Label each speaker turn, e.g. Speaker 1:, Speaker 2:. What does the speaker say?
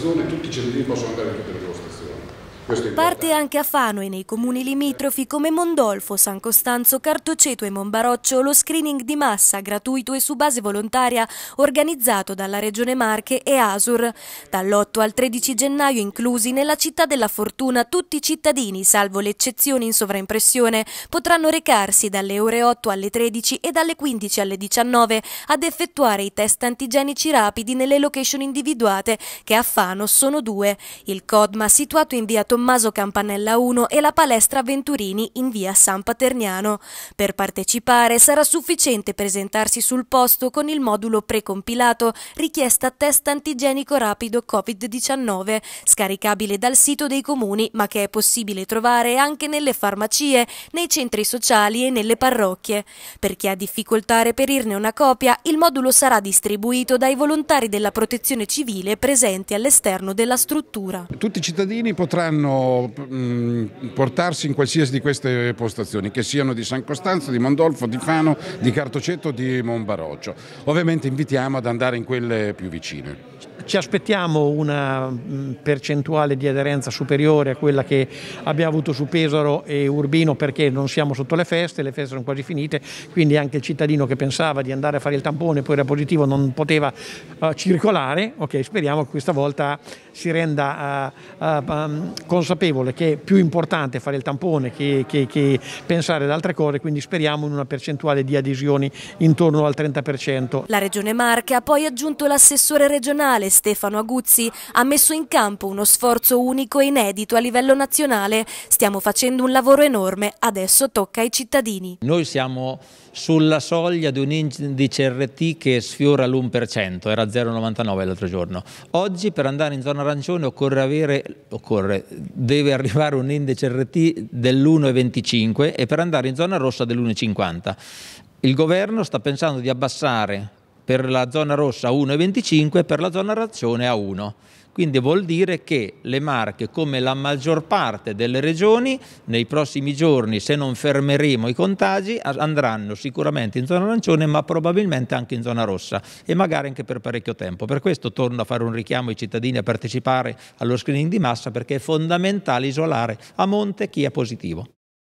Speaker 1: stazione, tutti i cittadini possono andare a chiudere la stazione. Parte
Speaker 2: anche a Fano e nei comuni limitrofi come Mondolfo, San Costanzo, Cartoceto e Monbaroccio lo screening di massa gratuito e su base volontaria organizzato dalla Regione Marche e Asur. Dall'8 al 13 gennaio inclusi nella città della fortuna tutti i cittadini, salvo le eccezioni in sovraimpressione, potranno recarsi dalle ore 8 alle 13 e dalle 15 alle 19 ad effettuare i test antigenici rapidi nelle location individuate che a Fano sono due. Il CODMA situato in via Tommaso Tommaso Campanella 1 e la palestra Venturini in via San Paterniano. Per partecipare sarà sufficiente presentarsi sul posto con il modulo precompilato richiesta test antigenico rapido Covid-19, scaricabile dal sito dei comuni ma che è possibile trovare anche nelle farmacie, nei centri sociali e nelle parrocchie. Per chi ha difficoltà a reperirne una copia, il modulo sarà distribuito dai volontari della protezione civile presenti all'esterno della struttura.
Speaker 1: Tutti i cittadini potranno potranno
Speaker 3: portarsi in qualsiasi di queste postazioni, che siano di San Costanzo, di Mondolfo, di Fano, di Cartoceto, di Monbaroccio. Ovviamente invitiamo ad andare in quelle più vicine.
Speaker 1: Ci aspettiamo una percentuale di aderenza superiore a quella che abbiamo avuto su Pesaro e Urbino perché non siamo sotto le feste, le feste sono quasi finite, quindi anche il cittadino che pensava di andare a fare il tampone poi era positivo non poteva uh, circolare, ok speriamo che questa volta si renda uh, uh, consapevole che è più importante fare il tampone che, che, che pensare ad altre cose, quindi speriamo in una percentuale di adesioni intorno al 30%.
Speaker 2: La Regione Marche ha poi aggiunto l'assessore regionale Stefano Aguzzi, ha messo in campo uno sforzo unico e inedito a livello nazionale. Stiamo facendo un lavoro enorme, adesso tocca ai cittadini.
Speaker 3: Noi siamo sulla soglia di un indice RT che sfiora l'1%, era 0,99 l'altro giorno. Oggi per andare in zona arancione occorre, avere, occorre deve arrivare un indice RT dell'1,25 e per andare in zona rossa dell'1,50. Il governo sta pensando di abbassare per la zona rossa 1,25 e per la zona razione a 1. Quindi vuol dire che le Marche, come la maggior parte delle regioni, nei prossimi giorni, se non fermeremo i contagi, andranno sicuramente in zona arancione, ma probabilmente anche in zona rossa e magari anche per parecchio tempo. Per questo torno a fare un richiamo ai cittadini a partecipare allo screening di massa perché è fondamentale isolare a monte chi è positivo.